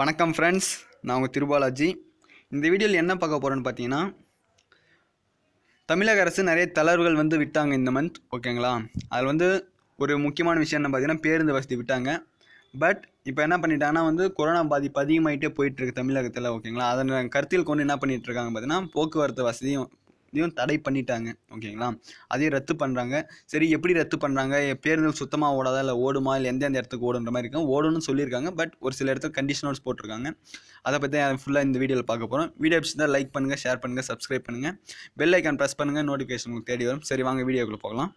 வணக்கம் ஃப்ரெண்ட்ஸ் நான் உங்கள் திருபாலாஜி இந்த வீடியோவில் என்ன பார்க்க போகிறேன்னு பார்த்தீங்கன்னா தமிழக அரசு நிறைய தளர்வுகள் வந்து விட்டாங்க இந்த மந்த் ஓகேங்களா அதில் வந்து ஒரு முக்கியமான விஷயம் என்ன பார்த்தீங்கன்னா பேருந்து வசதி விட்டாங்க பட் இப்போ என்ன பண்ணிட்டாங்கன்னா வந்து கொரோனா பாதிப்பு அதிகமாகிட்டே போயிட்டுருக்கு தமிழகத்தில் ஓகேங்களா அதை கருத்தில் கொண்டு என்ன பண்ணிகிட்ருக்காங்க பார்த்தீங்கன்னா போக்குவரத்து வசதியும் இதையும் தடை பண்ணிட்டாங்க ஓகேங்களா அதையும் ரத்து பண்ணுறாங்க சரி எப்படி ரத்து பண்ணுறாங்க பேருந்து சுத்தமாக ஓடாதா இல்லை ஓடுமா இல்லை எந்தெந்த இடத்துக்கு ஓடுன்ற மாதிரி இருக்கும் ஓடுன்னு சொல்லியிருக்காங்க பட் ஒரு சில இடத்துக்கு கண்டிஷன் போட்டிருக்காங்க அதை பற்றி ஃபுல்லாக இந்த வீடியோவில் பார்க்க போகிறோம் வீடியோ பிடிச்சிருந்தா லைக் பண்ணுங்கள் ஷேர் பண்ணுங்கள் சப்ஸ்கிரைப் பண்ணுங்கள் பெல் ஐக்கான் ப்ரெஸ் பண்ணுங்கள் நோட்டிஃபிகேஷன் உங்களுக்கு தேடி வரும் சரி வாங்க வீடியோக்குள்ளே போகலாம்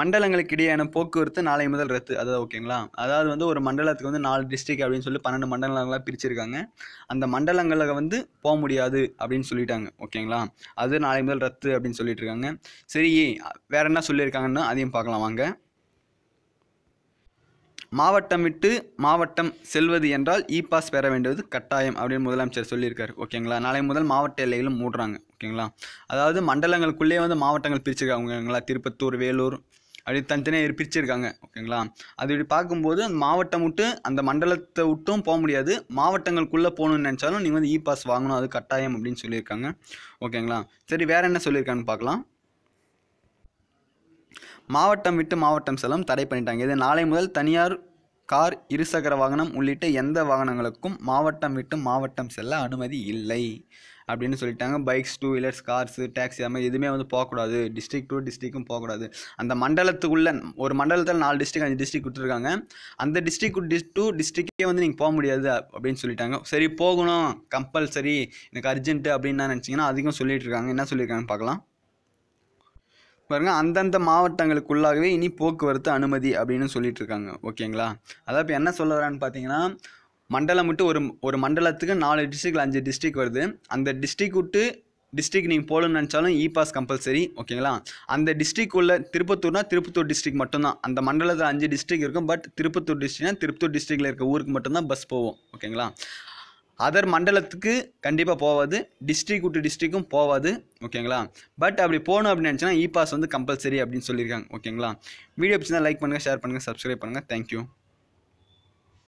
மண்டலங்களுக்கு இடையேயான போக்குவரத்து நாளை முதல் ரத்து அதாவது ஓகேங்களா அதாவது வந்து ஒரு மண்டலத்துக்கு வந்து நாலு டிஸ்ட்ரிக் அப்படின்னு சொல்லி பன்னெண்டு மண்டலங்களாக பிரிச்சிருக்காங்க அந்த மண்டலங்களில் வந்து போக முடியாது அப்படின்னு சொல்லிட்டாங்க ஓகேங்களா அது நாளை முதல் ரத்து அப்படின்னு சொல்லிட்டு இருக்காங்க சரி வேற என்ன சொல்லியிருக்காங்கன்னு அதையும் பார்க்கலாம் வாங்க மாவட்டம் விட்டு மாவட்டம் செல்வது என்றால் இ பாஸ் பெற வேண்டியது கட்டாயம் அப்படின்னு முதலமைச்சர் சொல்லியிருக்காரு ஓகேங்களா நாளை முதல் மாவட்ட எல்லைகளும் மூடுறாங்க ஓகேங்களா அதாவது மண்டலங்களுக்குள்ளேயே வந்து மாவட்டங்கள் பிரிச்சிருக்காங்க திருப்பத்தூர் வேலூர் அப்படி தனித்தனியாக பிரிச்சிருக்காங்க ஓகேங்களா அது இப்படி பார்க்கும்போது அந்த மாவட்டம் விட்டு அந்த மண்டலத்தை விட்டும் போக முடியாது மாவட்டங்களுக்குள்ளே போகணும்னு நினச்சாலும் நீங்கள் வந்து இ பாஸ் வாங்கணும் அது கட்டாயம் அப்படின்னு சொல்லியிருக்காங்க ஓகேங்களா சரி வேறு என்ன சொல்லியிருக்காங்கன்னு பார்க்கலாம் மாவட்டம் விட்டு மாவட்டம் செல்லும் தடை பண்ணிட்டாங்க இது நாளை முதல் தனியார் கார் இருசக்கர வாகனம் உள்ளிட்ட எந்த வாகனங்களுக்கும் மாவட்டம் விட்டு மாவட்டம் செல்ல அனுமதி இல்லை அப்படின்னு சொல்லிட்டாங்க bikes two wheelers cars taxi அது மாதிரி எதுவுமே வந்து போகக்கூடாது டிஸ்ட்ரிக் டூ டிஸ்ட்ரிக்கும் போகக்கூடாது அந்த மண்டலத்துக்குள்ளே ஒரு மண்டலத்தில் நாலு டிஸ்ட்ரிக் அஞ்சு டிஸ்ட்ரிக் கொடுத்துருக்காங்க அந்த டிஸ்ட்ரிக் டூ டிஸ்ட்ரிக்கே வந்து நீங்கள் போக முடியாது அப்படின்னு சொல்லிட்டாங்க சரி போகணும் கம்பல்சரி எனக்கு அர்ஜென்ட்டு அப்படின்னு நினச்சிங்கன்னா அதிகம் சொல்லிட்டு இருக்காங்க என்ன சொல்லியிருக்காங்கன்னு பார்க்கலாம் பாருங்கள் அந்தந்த மாவட்டங்களுக்குள்ளாகவே இனி போக்குவரத்து அனுமதி அப்படின்னு சொல்லிட்டு இருக்காங்க ஓகேங்களா அதான் இப்போ என்ன சொல்ல வரான்னு பார்த்தீங்கன்னா மண்டலம் விட்டு ஒரு ஒரு மண்டலத்துக்கு நாலு டிஸ்ட்ரிக்ட் அஞ்சு டிஸ்ட்ரிக் வருது அந்த டிஸ்ட்ரிக் விட்டு டிஸ்ட்ரிக் நீங்கள் போகணும்னு நினச்சாலும் இ பாஸ் கம்பல்சரி ஓகேங்களா அந்த டிஸ்ட்ரிக் உள்ள திருப்பத்தூர்னா திருப்பத்தூர் டிஸ்ட்ரிக் மட்டும்தான் அந்த மண்டலத்தில் அஞ்சு டிஸ்ட்ரிக் இருக்கும் பட் திருப்பத்தூர் டிஸ்ட்ரிக்னா திருப்பத்தூர் டிஸ்ட்ரிக்டில் இருக்க ஊருக்கு மட்டும்தான் பஸ் போவோம் ஓகேங்களா அதர் மண்டலத்துக்கு கண்டிப்பாக போவாது டிஸ்ட்ரிக் விட்டு டிஸ்ட்ரிக்கும் போகாது ஓகேங்களா பட் அப்படி போகணும் அப்படின்னு நினச்சினா இ பாஸ் வந்து கம்பல்சரி அப்படின்னு சொல்லியிருக்காங்க ஓகேங்களா வீடியோ பிடிச்சிருந்தா லைக் பண்ணுங்கள் ஷேர் பண்ணுங்கள் சப்ஸ்கிரைப் பண்ணுங்கள் தேங்க்யூ